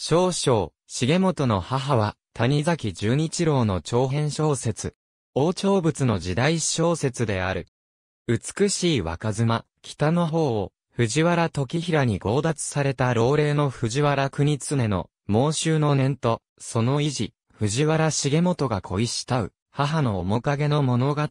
少々、重本の母は、谷崎純一郎の長編小説。王朝物の時代小説である。美しい若妻、北の方を、藤原時平に強奪された老齢の藤原国常の、猛襲の念と、その維持、藤原重本が恋したう、母の面影の物語。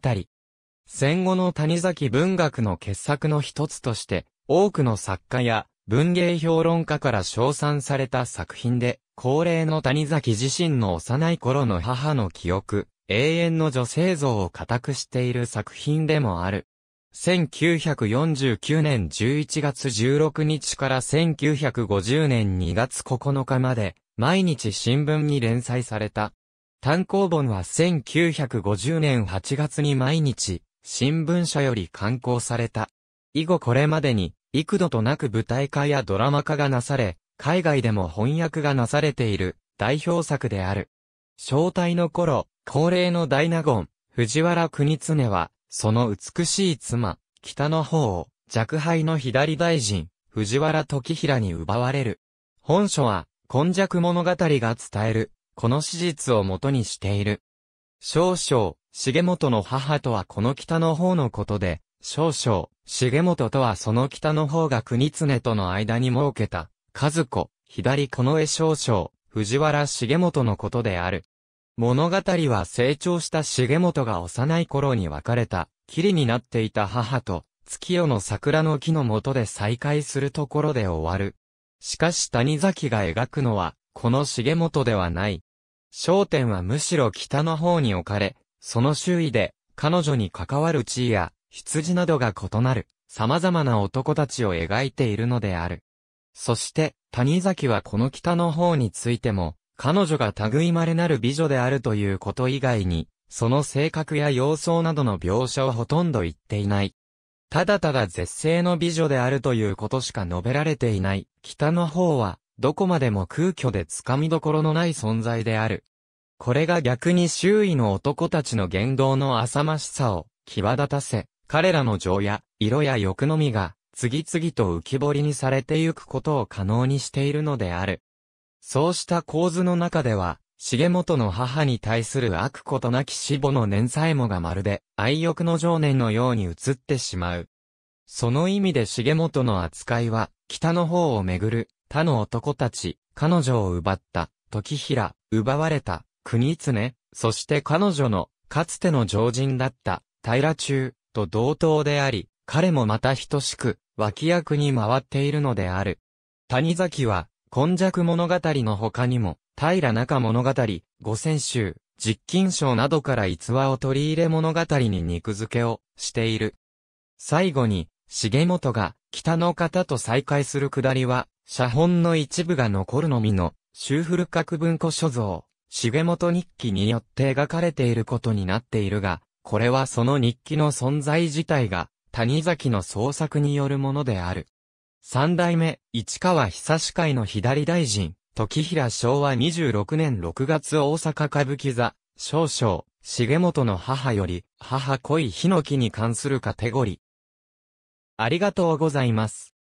戦後の谷崎文学の傑作の一つとして、多くの作家や文芸評論家から称賛された作品で、高齢の谷崎自身の幼い頃の母の記憶、永遠の女性像を固くしている作品でもある。1949年11月16日から1950年2月9日まで、毎日新聞に連載された。単行本は1950年8月に毎日、新聞社より刊行された。以後これまでに、幾度となく舞台化やドラマ化がなされ、海外でも翻訳がなされている代表作である。正体の頃、恒例の大納言、藤原国常は、その美しい妻、北の方を、若輩の左大臣、藤原時平に奪われる。本書は、今弱物語が伝える、この史実をもとにしている。少々、重本の母とはこの北の方のことで、少々、重本とはその北の方が国常との間に設けた、和子、左この絵少々、藤原重本のことである。物語は成長した重本が幼い頃に別れた、霧になっていた母と、月夜の桜の木の下で再会するところで終わる。しかし谷崎が描くのは、この重本ではない。焦点はむしろ北の方に置かれ、その周囲で、彼女に関わる地位や、羊などが異なる、様々な男たちを描いているのである。そして、谷崎はこの北の方についても、彼女が類まれなる美女であるということ以外に、その性格や様相などの描写はほとんど言っていない。ただただ絶世の美女であるということしか述べられていない。北の方は、どこまでも空虚でつかみどころのない存在である。これが逆に周囲の男たちの言動の浅ましさを、際立たせ、彼らの情や、色や欲のみが、次々と浮き彫りにされてゆくことを可能にしているのである。そうした構図の中では、重本の母に対する悪ことなき死母の年さえもがまるで、愛欲の情念のように映ってしまう。その意味で重本の扱いは、北の方をめぐる、他の男たち、彼女を奪った、時平、奪われた、国常、そして彼女の、かつての常人だった、平中、と同等であり、彼もまた等しく、脇役に回っているのである。谷崎は、今弱物語の他にも、平中物語、五千集、実金賞などから逸話を取り入れ物語に肉付けをしている。最後に、重本が北の方と再会するくだりは、写本の一部が残るのみの、修古各文庫所蔵、重本日記によって描かれていることになっているが、これはその日記の存在自体が、谷崎の創作によるものである。三代目、市川久司会の左大臣、時平昭和26年6月大阪歌舞伎座、少々、重本の母より、母恋日の木に関するカテゴリー。ありがとうございます。